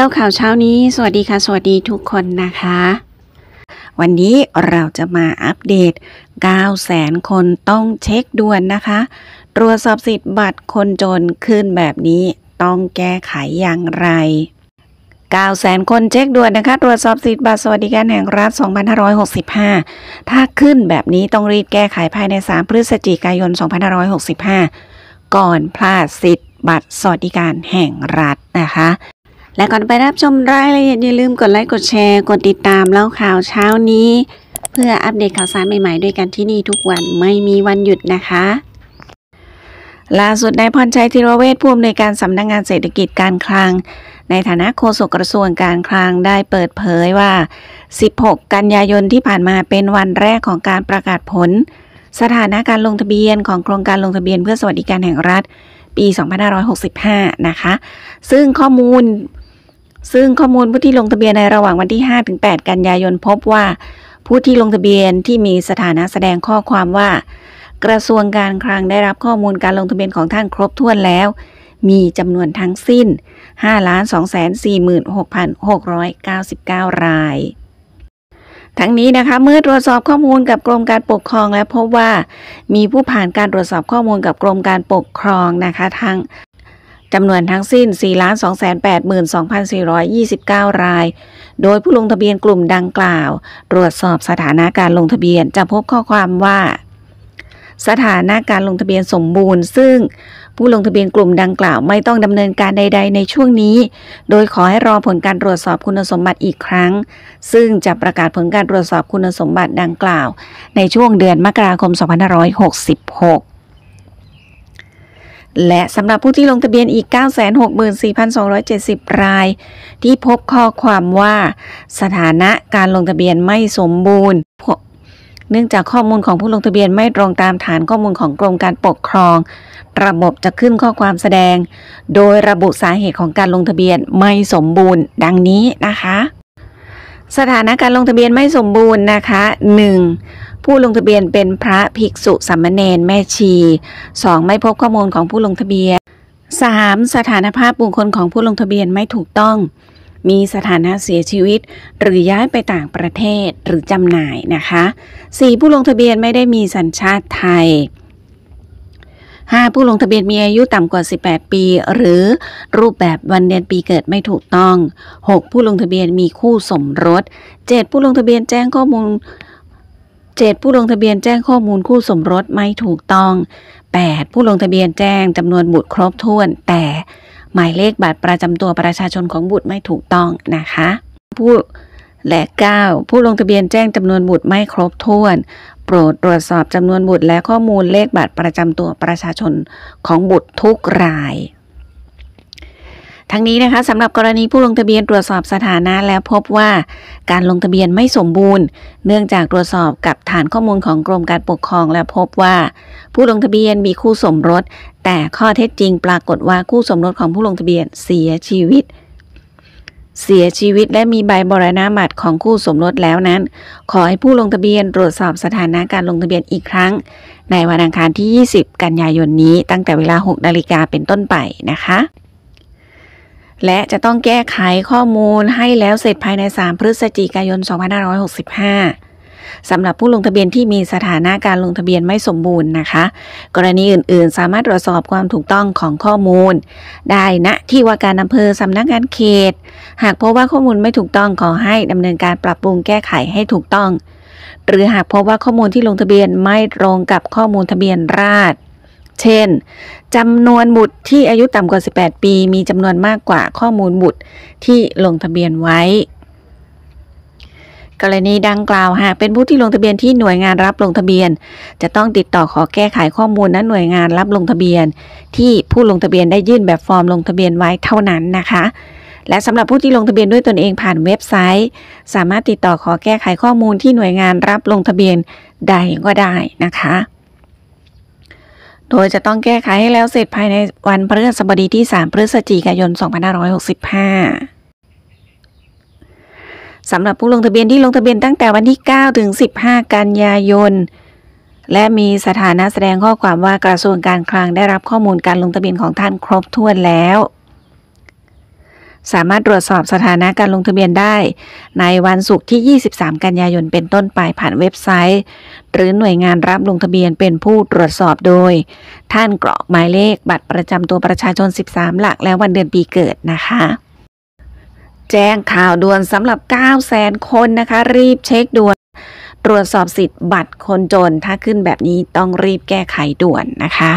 เล่าข่าวเช้านี้ สวัสดีค่ะ สวัสดีทุกคนนะคะ วันนี้เราจะมาอัปเดต9แสนคนต้องเช็คด่วนนะคะ ตรวจสอบสิทธิ์บัตรคนจนขึ้นแบบนี้ต้องแก้ไขอย่างไร9แสนคนเช็คด่วนนะคะตรวจสอบสิทธิ์บัตรสวัสดิการแห่งรัฐ 2565 ถ้าขึ้นแบบนี้ต้องรีบแก้ไขภายใน 3 พฤศจิกายน 2565 ก่อนพลาดสิทธิ์บัตรสวัสดิการแห่งรัฐนะคะและก่อนไปรับชมรายละเอียดอย่าลืมกดไลค์กดแชร์กดติดตามเล่าข่าวเช้านี้เพื่ออัปเดตข่าวสารใหม่ ๆ ด้วยกันที่นี่ทุกวันไม่มีวันหยุดนะคะ ล่าสุดนายพรชัยธีรเวชผู้อำนวยการสำนักงงานเศรษฐกิจการคลัง ในฐานะโฆษกกระทรวงการคลังได้เปิดเผยว่า 16 กันยายนที่ผ่านมาเป็นวันแรกของการประกาศผล สถานะการลงทะเบียน ของโครงการลงทะเบียนเพื่อสวัสดิการแห่งรัฐปี 2565 นะคะ ซึ่งข้อมูลซึ่งข้อมูลผู้ที่ลงทะเบียนในระหว่างวันที่ 5-8 กันยายน พบว่า ผู้ที่ลงทะเบียนที่มีสถานะแสดงข้อความว่า กระทรวงการคลังได้รับข้อมูลการลงทะเบียนของท่านครบถ้วนแล้ว มีจำนวนทั้งสิ้น 5,246,699 ราย ทั้งนี้นะคะเมื่อตรวจสอบข้อมูลกับกรมการปกครองและพบว่ามีผู้ผ่านการตรวจสอบข้อมูลกับกรมการปกครองนะคะ ทั้งจำนวนทั้งสิ้น 4,282,429 ราย โดยผู้ลงทะเบียนกลุ่มดังกล่าว ตรวจสอบสถานะการลงทะเบียนจะพบข้อความว่า สถานะการลงทะเบียนสมบูรณ์ ซึ่งผู้ลงทะเบียนกลุ่มดังกล่าวไม่ต้องดำเนินการใดๆ ในช่วงนี้ โดยขอให้รอผลการตรวจสอบคุณสมบัติอีกครั้ง ซึ่งจะประกาศผลการตรวจสอบคุณสมบัติดังกล่าว ในช่วงเดือนมกราคม 2566และสำหรับผู้ที่ลงทะเบียนอีก 964,270ราย ที่พบข้อความว่าสถานะการลงทะเบียนไม่สมบูรณ์ เนื่องจากข้อมูลของผู้ลงทะเบียนไม่ตรงตามฐานข้อมูลของกรมการปกครอง ระบบจะขึ้นข้อความแสดง โดยระบุสาเหตุของการลงทะเบียนไม่สมบูรณ์ดังนี้นะคะ สถานะการลงทะเบียนไม่สมบูรณ์นะคะ 1. ผู้ลงทะเบียนเป็นพระภิกษุสามเณรแม่ชี 2. ไม่พบข้อมูลของผู้ลงทะเบียน 3. สถานภาพบุคคลของผู้ลงทะเบียนไม่ถูกต้อง มีสถานะเสียชีวิต หรือย้ายไปต่างประเทศหรือจำหน่ายนะคะ 4. ผู้ลงทะเบียนไม่ได้มีสัญชาติไทย 5. ผู้ลงทะเบียนมีอายุต่ำกว่า 18 ปี หรือ รูปแบบวันเดือนปีเกิดไม่ถูกต้อง 6. ผู้ลงทะเบียนมีคู่สมรส 7. ผู้ลงทะเบียนแจ้งข้อมูล 7. ผู้ลงทะเบียนแจ้งข้อมูลคู่สมรสไม่ถูกต้อง 8. ผู้ลงทะเบียนแจ้งจำนวนบุตรครบถ้วน แต่หมายเลขบัตรประจำตัวประชาชนของบุตรไม่ถูกต้องนะคะ ผู้และ 9 ผู้ลงทะเบียนแจ้งจำนวนบุตรไม่ครบถ้วน โปรดตรวจสอบจำนวนบุตรและข้อมูลเลขบัตรประจำตัวประชาชนของบุตรทุกรายทั้งนี้นะคะสำหรับกรณีผู้ลงทะเบียนตรวจสอบสถานะแล้วพบว่า การลงทะเบียนไม่สมบูรณ์ เนื่องจากตรวจสอบกับฐานข้อมูลของกรมการปกครอง และพบว่า ผู้ลงทะเบียนมีคู่สมรส แต่ข้อเท็จจริงปรากฏว่าคู่สมรสของผู้ลงทะเบียนเสียชีวิต เสียชีวิตและมีใบบรณาบัตรของคู่สมรสแล้วนั้น ขอให้ผู้ลงทะเบียนตรวจสอบสถานะการลงทะเบียนอีกครั้ง ในวันอังคารที่ 20 กันยายนนี้ตั้งแต่เวลา6นาฬิกาเป็นต้นไปนะคะและจะต้องแก้ไขข้อมูลให้แล้วเสร็จภายใน 3 พฤศจิกายน 2565สำหรับผู้ลงทะเบียนที่มีสถานะการลงทะเบียนไม่สมบูรณ์นะคะ กรณีอื่น ๆ สามารถตรวจสอบความถูกต้องของข้อมูล ได้ณนะที่ว่าการอำเภอสำนักงานเขต หากพบว่าข้อมูลไม่ถูกต้องขอให้ดำเนินการปรับปรุงแก้ไขให้ถูกต้อง หรือหากพบว่าข้อมูลที่ลงทะเบียนไม่ตรงกับข้อมูลทะเบียนราษฎรเช่นจำนวนบุตรที่อายุต่ำกว่า 18 ปี มีจำนวนมากกว่าข้อมูลบุตรที่ลงทะเบียนไว้ กรณีดังกล่าวหากเป็นผู้ที่ลงทะเบียนที่หน่วยงานรับลงทะเบียน จะต้องติดต่อขอแก้ไขข้อมูลนั้นหน่วยงานรับลงทะเบียน ที่ผู้ลงทะเบียนได้ยื่นแบบฟอร์มลงทะเบียนไว้เท่านั้นนะคะ และสำหรับผู้ที่ลงทะเบียนด้วยตนเองผ่านเว็บไซต์ สามารถติดต่อขอแก้ไขข้อมูลที่หน่วยงานรับลงทะเบียนใดก็ได้นะคะโดยจะต้องแก้ไขให้แล้วเสร็จภายในวันพฤหัสบดีที่ 3 พฤศจิกายน 2565 สำหรับผู้ลงทะเบียนที่ลงทะเบียนตั้งแต่วันที่ 9 ถึง 15 กันยายน และมีสถานะแสดงข้อความว่ากระทรวงการคลังได้รับข้อมูลการลงทะเบียนของท่านครบถ้วนแล้วสามารถตรวจสอบสถานะการลงทะเบียนได้ ในวันศุกร์ที่ 23 กันยายนเป็นต้นไปผ่านเว็บไซต์ หรือหน่วยงานรับลงทะเบียนเป็นผู้ตรวจสอบโดย ท่านกรอกหมายเลขบัตรประจำตัวประชาชน 13 หลักและวันเดือนปีเกิดนะคะ แจ้งข่าวด่วนสำหรับ9 0 0 0 0 คนนะคะ รีบเช็คด่วน ตรวจสอบสิทธิ์บัตรคนจน ถ้าขึ้นแบบนี้ต้องรีบแก้ไขด่วนนะคะ